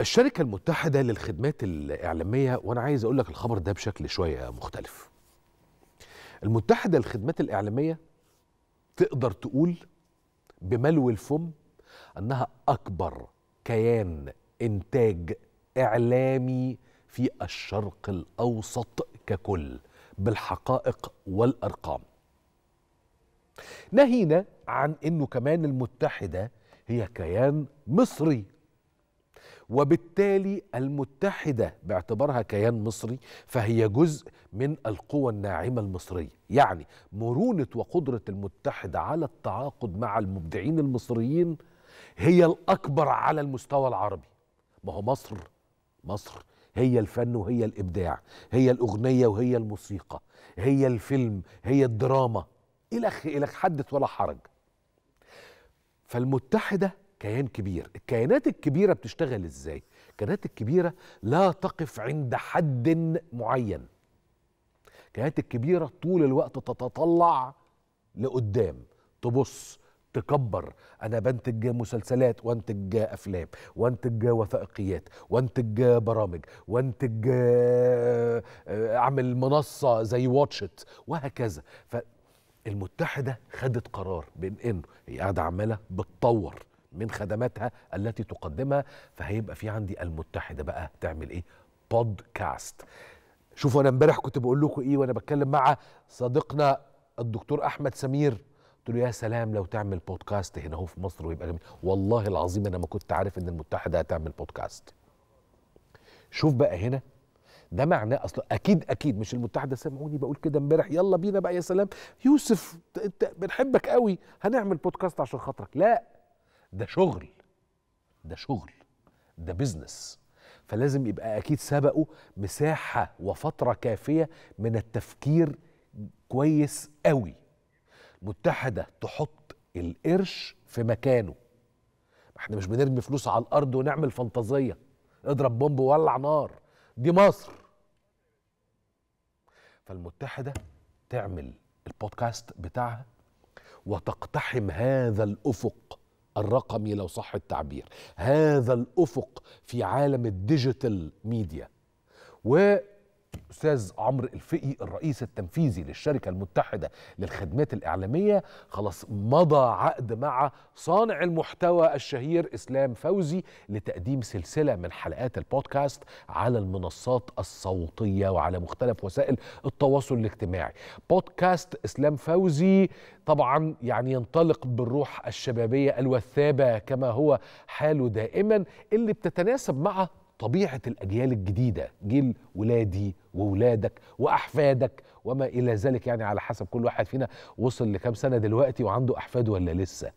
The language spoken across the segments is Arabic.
الشركة المتحدة للخدمات الإعلامية وأنا عايز أقول لك الخبر ده بشكل شوية مختلف المتحدة للخدمات الإعلامية تقدر تقول بملو الفم أنها أكبر كيان إنتاج إعلامي في الشرق الأوسط ككل بالحقائق والأرقام ناهينا عن أنه كمان المتحدة هي كيان مصري وبالتالي المتحدة باعتبارها كيان مصري فهي جزء من القوى الناعمة المصرية يعني مرونة وقدرة المتحدة على التعاقد مع المبدعين المصريين هي الأكبر على المستوى العربي ما هو مصر مصر هي الفن وهي الإبداع هي الأغنية وهي الموسيقى هي الفيلم هي الدراما إلى إلى حدث ولا حرج فالمتحدة كيان كبير الكيانات الكبيرة بتشتغل إزاي؟ الكيانات الكبيرة لا تقف عند حد معين الكيانات الكبيرة طول الوقت تتطلع لقدام تبص تكبر انا بنتج مسلسلات وانتج افلام وانتج وثائقيات وانتج برامج وانتج آه، اعمل منصه زي واتشت وهكذا فالمتحده خدت قرار بأنه انه هي قاعده عماله بتطور من خدماتها التي تقدمها فهيبقى في عندي المتحده بقى تعمل ايه بودكاست شوفوا انا امبارح كنت بقول لكم ايه وانا بتكلم مع صديقنا الدكتور احمد سمير قلت له يا سلام لو تعمل بودكاست هنا هو في مصر ويبقى جميل والله العظيم انا ما كنت عارف ان المتحده هتعمل بودكاست شوف بقى هنا ده معناه اصلا اكيد اكيد مش المتحده سامعوني بقول كده امبارح يلا بينا بقى يا سلام يوسف انت بنحبك قوي هنعمل بودكاست عشان خاطرك لا ده شغل ده شغل ده بزنس فلازم يبقى اكيد سبقه مساحه وفتره كافيه من التفكير كويس قوي المتحده تحط القرش في مكانه احنا مش بنرمي فلوس على الارض ونعمل فانتازيه اضرب بومب وولع نار دي مصر فالمتحده تعمل البودكاست بتاعها وتقتحم هذا الافق الرقمي لو صح التعبير هذا الافق في عالم الديجيتال ميديا و الاستاذ عمرو الفقي الرئيس التنفيذي للشركه المتحده للخدمات الاعلاميه خلاص مضى عقد مع صانع المحتوى الشهير اسلام فوزي لتقديم سلسله من حلقات البودكاست على المنصات الصوتيه وعلى مختلف وسائل التواصل الاجتماعي بودكاست اسلام فوزي طبعا يعني ينطلق بالروح الشبابيه الوثابه كما هو حاله دائما اللي بتتناسب مع طبيعه الاجيال الجديده جيل ولادي واولادك واحفادك وما الى ذلك يعني على حسب كل واحد فينا وصل لكام سنه دلوقتي وعنده احفاد ولا لسه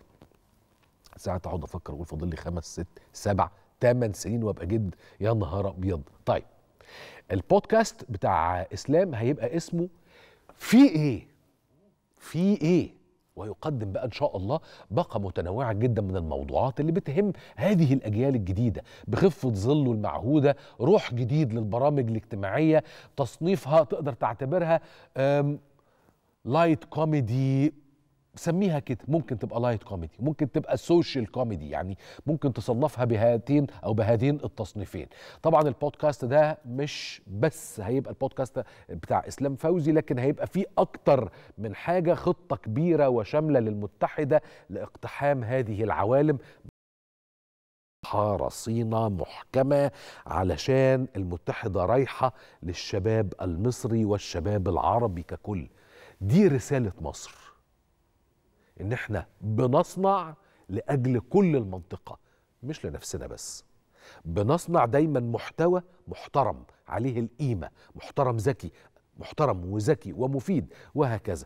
ساعات اقعد افكر اقول فاضل لي خمس ست سبع ثمان سنين وابقى جد يا نهار ابيض طيب البودكاست بتاع اسلام هيبقى اسمه في ايه في ايه ويقدم بقى إن شاء الله باقة متنوعة جدا من الموضوعات اللي بتهم هذه الأجيال الجديدة بخفة ظله المعهودة روح جديد للبرامج الاجتماعية تصنيفها تقدر تعتبرها لايت كوميدي سميها كده ممكن تبقى لايت كوميدي ممكن تبقى سوشيال كوميدي يعني ممكن تصنفها بهاتين او بهذين التصنيفين طبعا البودكاست ده مش بس هيبقى البودكاست بتاع اسلام فوزي لكن هيبقى فيه اكتر من حاجه خطه كبيره وشامله للمتحده لاقتحام هذه العوالم رصينة محكمة علشان المتحدة رايحة للشباب المصري والشباب العربي ككل دي رسالة مصر ان احنا بنصنع لاجل كل المنطقه مش لنفسنا بس بنصنع دايما محتوى محترم عليه القيمه محترم ذكي محترم وذكي ومفيد وهكذا